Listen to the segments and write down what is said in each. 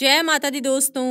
जय माता दी दोस्तों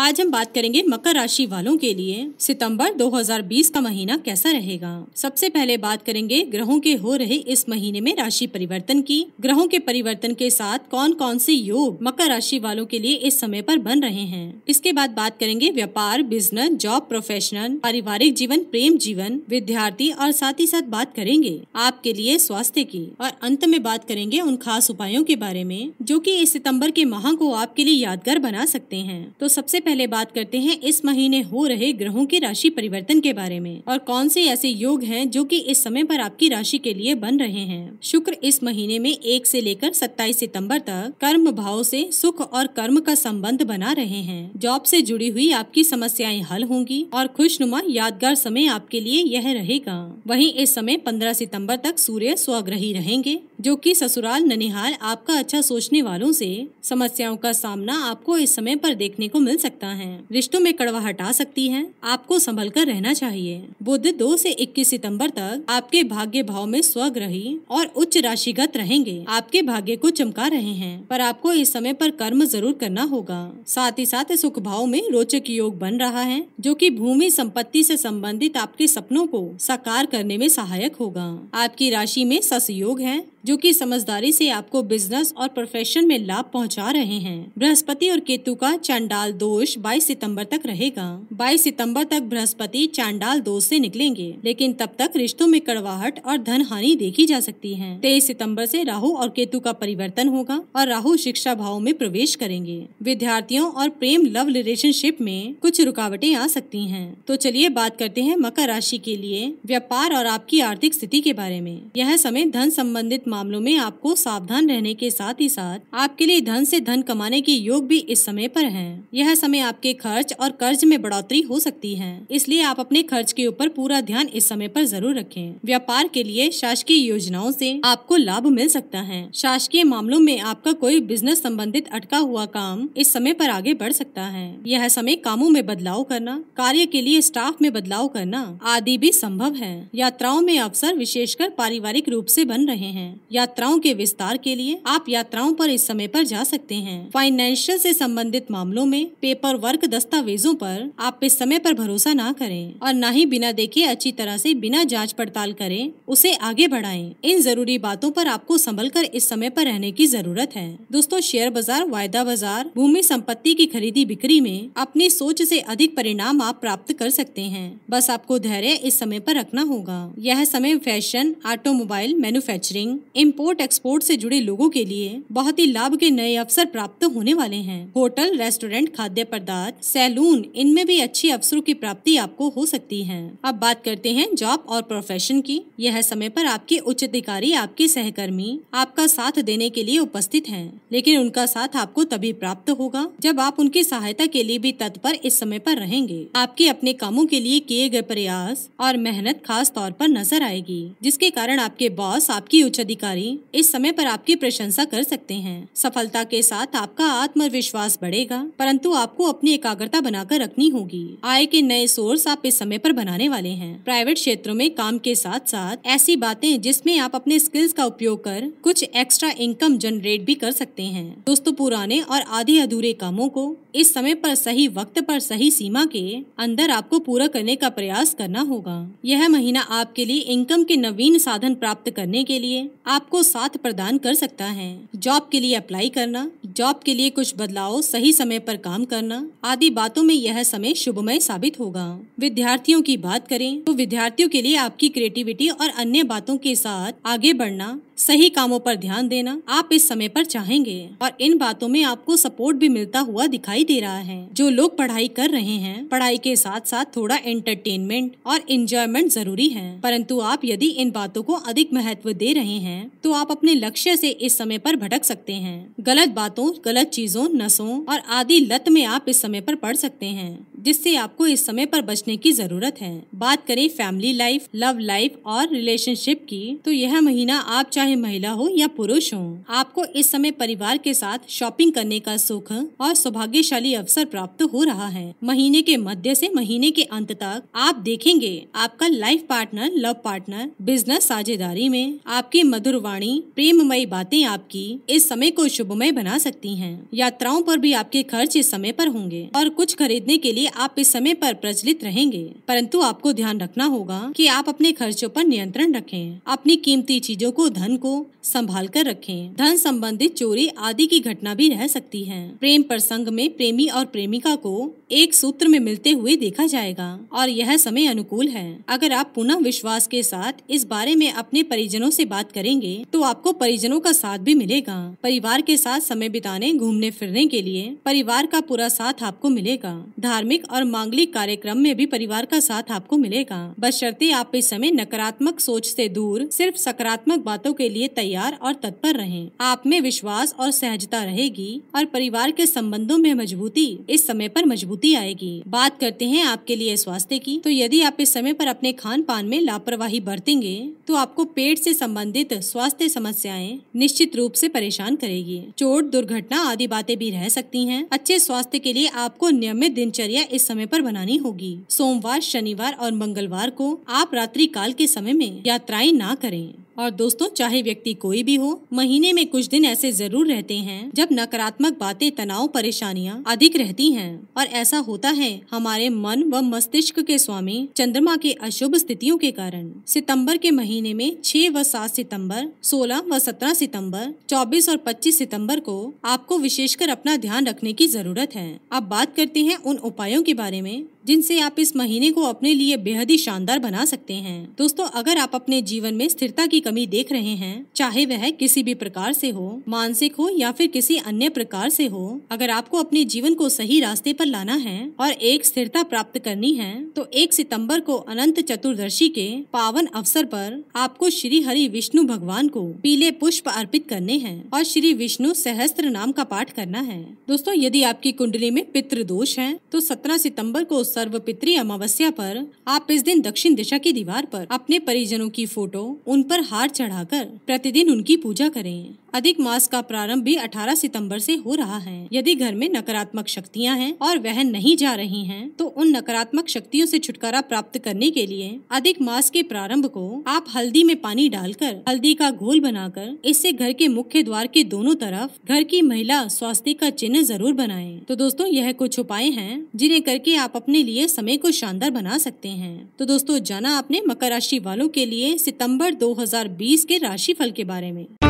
आज हम बात करेंगे मकर राशि वालों के लिए सितंबर 2020 का महीना कैसा रहेगा सबसे पहले बात करेंगे ग्रहों के हो रहे इस महीने में राशि परिवर्तन की ग्रहों के परिवर्तन के साथ कौन कौन से योग मकर राशि वालों के लिए इस समय पर बन रहे हैं इसके बाद बात करेंगे व्यापार बिजनेस जॉब प्रोफेशनल पारिवारिक जीवन प्रेम जीवन विद्यार्थी और साथ ही साथ बात करेंगे आपके लिए स्वास्थ्य की और अंत में बात करेंगे उन खास उपायों के बारे में जो की इस सितम्बर के माह को आपके लिए यादगार बेहतर बना सकते हैं तो सबसे पहले बात करते हैं इस महीने हो रहे ग्रहों के राशि परिवर्तन के बारे में और कौन से ऐसे योग हैं जो कि इस समय पर आपकी राशि के लिए बन रहे हैं शुक्र इस महीने में एक से लेकर सत्ताईस सितम्बर तक कर्म भाव से सुख और कर्म का संबंध बना रहे हैं जॉब से जुड़ी हुई आपकी समस्याएं हल होंगी और खुशनुमा यादगार समय आपके लिए यह रहेगा वहीं इस समय 15 सितंबर तक सूर्य स्वग्रही रहेंगे जो कि ससुराल ननिहाल आपका अच्छा सोचने वालों से समस्याओं का सामना आप आपको इस समय पर देखने को मिल सकता है रिश्तों में कड़वा हटा सकती है आपको संभल कर रहना चाहिए बुद्ध दो से इक्कीस सितम्बर तक आपके भाग्य भाव में स्वग्रही और उच्च राशिगत रहेंगे आपके भाग्य को चमका रहे हैं पर आपको इस समय पर कर्म जरूर करना होगा साथ ही साथ सुख भाव में रोचक योग बन रहा है जो कि भूमि संपत्ति से संबंधित आपके सपनों को साकार करने में सहायक होगा आपकी राशि में सस योग है जो कि समझदारी से आपको बिजनेस और प्रोफेशन में लाभ पहुंचा रहे हैं बृहस्पति और केतु का चांडाल दोष 22 सितंबर तक रहेगा 22 सितंबर तक बृहस्पति चांडाल दोष से निकलेंगे लेकिन तब तक रिश्तों में कड़वाहट और धन हानि देखी जा सकती है तेईस सितम्बर ऐसी राहु और केतु का परिवर्तन होगा और राहु शिक्षा भाव में प्रवेश करेंगे विद्यार्थियों और प्रेम लव रिलेशनशिप में कुछ रुकावटें आ सकती है तो चलिए बात करते हैं मकर राशि के लिए व्यापार और आपकी आर्थिक स्थिति के बारे में यह समय धन संबंधित मामलों में आपको सावधान रहने के साथ ही साथ आपके लिए धन से धन कमाने के योग भी इस समय पर हैं। यह समय आपके खर्च और कर्ज में बढ़ोतरी हो सकती है इसलिए आप अपने खर्च के ऊपर पूरा ध्यान इस समय पर जरूर रखें व्यापार के लिए शासकीय योजनाओं से आपको लाभ मिल सकता है शासकीय मामलों में आपका कोई बिजनेस संबंधित अटका हुआ काम इस समय पर आगे बढ़ सकता है यह समय कामों में बदलाव करना कार्य के लिए स्टाफ में बदलाव करना आदि भी संभव है यात्राओं में अवसर विशेषकर पारिवारिक रूप से बन रहे हैं यात्राओं के विस्तार के लिए आप यात्राओं पर इस समय पर जा सकते हैं फाइनेंशियल से संबंधित मामलों में पेपर वर्क दस्तावेजों पर आप इस समय पर भरोसा ना करें और न ही बिना देखे अच्छी तरह से बिना जांच पड़ताल करें उसे आगे बढ़ाएं इन जरूरी बातों पर आपको संभल कर इस समय पर रहने की जरूरत है दोस्तों शेयर बाजार वायदा बाजार भूमि संपत्ति की खरीदी बिक्री में अपनी सोच से अधिक परिणाम आप प्राप्त कर सकते हैं बस आपको धैर्य इस समय पर रखना होगा यह समय fashion automobile manufacturing import export से जुड़े लोगों के लिए बहुत ही लाभ के नए अवसर प्राप्त होने वाले हैं होटल रेस्टोरेंट खाद्य पदार्थ सैलून इनमें भी अच्छे अवसरों की प्राप्ति आपको हो सकती है अब बात करते हैं जॉब और प्रोफेशन की यह समय पर आपके उच्च अधिकारी आपके सहकर्मी आपका साथ देने के लिए उपस्थित हैं लेकिन उनका साथ आपको तभी प्राप्त होगा जब आप उनकी सहायता के लिए भी तत्पर इस समय पर रहेंगे आपके अपने कामों के लिए किए गए प्रयास और मेहनत खास तौर पर नजर आएगी जिसके कारण आपके बॉस आपकी उच्च अधिकारी कर्मचारी इस समय पर आपकी प्रशंसा कर सकते हैं सफलता के साथ आपका आत्मविश्वास बढ़ेगा परंतु आपको अपनी एकाग्रता बनाकर रखनी होगी आय के नए सोर्स आप इस समय पर बनाने वाले हैं प्राइवेट क्षेत्रों में काम के साथ साथ ऐसी बातें जिसमें आप अपने स्किल्स का उपयोग कर कुछ एक्स्ट्रा इनकम जनरेट भी कर सकते हैं दोस्तों पुराने और आधे अधूरे कामों को इस समय पर सही वक्त पर सही सीमा के अंदर आपको पूरा करने का प्रयास करना होगा यह महीना आपके लिए इनकम के नवीन साधन प्राप्त करने के लिए आपको साथ प्रदान कर सकता है जॉब के लिए अप्लाई करना जॉब के लिए कुछ बदलाव सही समय पर काम करना आदि बातों में यह समय शुभमय साबित होगा विद्यार्थियों की बात करें तो विद्यार्थियों के लिए आपकी क्रिएटिविटी और अन्य बातों के साथ आगे बढ़ना सही कामों पर ध्यान देना आप इस समय पर चाहेंगे और इन बातों में आपको सपोर्ट भी मिलता हुआ दिखाई दे रहा है जो लोग पढ़ाई कर रहे हैं पढ़ाई के साथ साथ थोड़ा एंटरटेनमेंट और इंजॉयमेंट जरूरी है परंतु आप यदि इन बातों को अधिक महत्व दे रहे हैं तो आप अपने लक्ष्य से इस समय पर भटक सकते हैं गलत बातों गलत चीजों नसों और आदि लत में आप इस समय पर पढ़ सकते हैं जिससे आपको इस समय पर बचने की जरूरत है बात करें फैमिली लाइफ लव लाइफ और रिलेशनशिप की तो यह महीना आप चाहे महिला हो या पुरुष हो आपको इस समय परिवार के साथ शॉपिंग करने का सुख और सौभाग्यशाली अवसर प्राप्त हो रहा है महीने के मध्य से महीने के अंत तक आप देखेंगे आपका life partner love partner business साझेदारी में आपकी मधुर वाणी प्रेममयी बातें आपकी इस समय को शुभमय बना सकती हैं। यात्राओं पर भी आपके खर्च इस समय पर होंगे और कुछ खरीदने के लिए आप इस समय पर प्रचलित रहेंगे परंतु आपको ध्यान रखना होगा कि आप अपने खर्चों पर नियंत्रण रखें अपनी कीमती चीजों को धन को संभाल कर रखें धन संबंधित चोरी आदि की घटना भी रह सकती है प्रेम प्रसंग में प्रेमी और प्रेमिका को एक सूत्र में मिलते हुए देखा जाएगा और यह समय अनुकूल है अगर आप पुनः विश्वास के साथ इस बारे में अपने परिजनों से बात करेंगे तो आपको परिजनों का साथ भी मिलेगा परिवार के साथ समय बिताने घूमने फिरने के लिए परिवार का पूरा साथ आपको मिलेगा धार्मिक और मांगलिक कार्यक्रम में भी परिवार का साथ आपको मिलेगा बशर्ते आप इस समय नकारात्मक सोच से दूर सिर्फ सकारात्मक बातों के लिए तैयार और तत्पर रहें आप में विश्वास और सहजता रहेगी और परिवार के संबंधों में मजबूती इस समय पर मजबूत अनुभूति आएगी बात करते हैं आपके लिए स्वास्थ्य की तो यदि आप इस समय पर अपने खान पान में लापरवाही बरतेंगे तो आपको पेट से संबंधित स्वास्थ्य समस्याएं निश्चित रूप से परेशान करेगी चोट दुर्घटना आदि बातें भी रह सकती हैं अच्छे स्वास्थ्य के लिए आपको नियमित दिनचर्या इस समय पर बनानी होगी सोमवार शनिवार और मंगलवार को आप रात्रि काल के समय में यात्राएं ना करें और दोस्तों चाहे व्यक्ति कोई भी हो महीने में कुछ दिन ऐसे जरूर रहते हैं जब नकारात्मक बातें तनाव परेशानियां अधिक रहती हैं और ऐसा होता है हमारे मन व मस्तिष्क के स्वामी चंद्रमा के अशुभ स्थितियों के कारण सितंबर के महीने में 6 व 7 सितंबर, 16 व 17 सितंबर, 24 और 25 सितंबर को आपको विशेषकर अपना ध्यान रखने की जरूरत है अब बात करते हैं उन उपायों के बारे में जिनसे आप इस महीने को अपने लिए बेहद ही शानदार बना सकते हैं दोस्तों अगर आप अपने जीवन में स्थिरता की कमी देख रहे हैं चाहे वह किसी भी प्रकार से हो मानसिक हो या फिर किसी अन्य प्रकार से हो अगर आपको अपने जीवन को सही रास्ते पर लाना है और एक स्थिरता प्राप्त करनी है तो एक सितम्बर को अनंत चतुर्दशी के पावन अवसर पर आपको श्री हरि विष्णु भगवान को पीले पुष्प अर्पित करने हैं और श्री विष्णु सहस्त्र नाम का पाठ करना है दोस्तों यदि आपकी कुंडली में पितृ दोष है तो सत्रह सितम्बर को सर्वपित्री अमावस्या पर आप इस दिन दक्षिण दिशा की दीवार पर अपने परिजनों की फोटो उन पर हार चढ़ाकर प्रतिदिन उनकी पूजा करें अधिक मास का प्रारंभ भी 18 सितंबर से हो रहा है यदि घर में नकारात्मक शक्तियां हैं और वह नहीं जा रही हैं तो उन नकारात्मक शक्तियों से छुटकारा प्राप्त करने के लिए अधिक मास के प्रारंभ को आप हल्दी में पानी डालकर हल्दी का घोल बनाकर इससे घर के मुख्य द्वार के दोनों तरफ घर की महिला स्वास्थ्य का चिन्ह जरूर बनाए तो दोस्तों यह कुछ उपाय है जिन्हें करके आप अपने लिए समय को शानदार बना सकते हैं तो दोस्तों जाना आपने मकर राशि वालों के लिए सितंबर 2020 के राशि फल के बारे में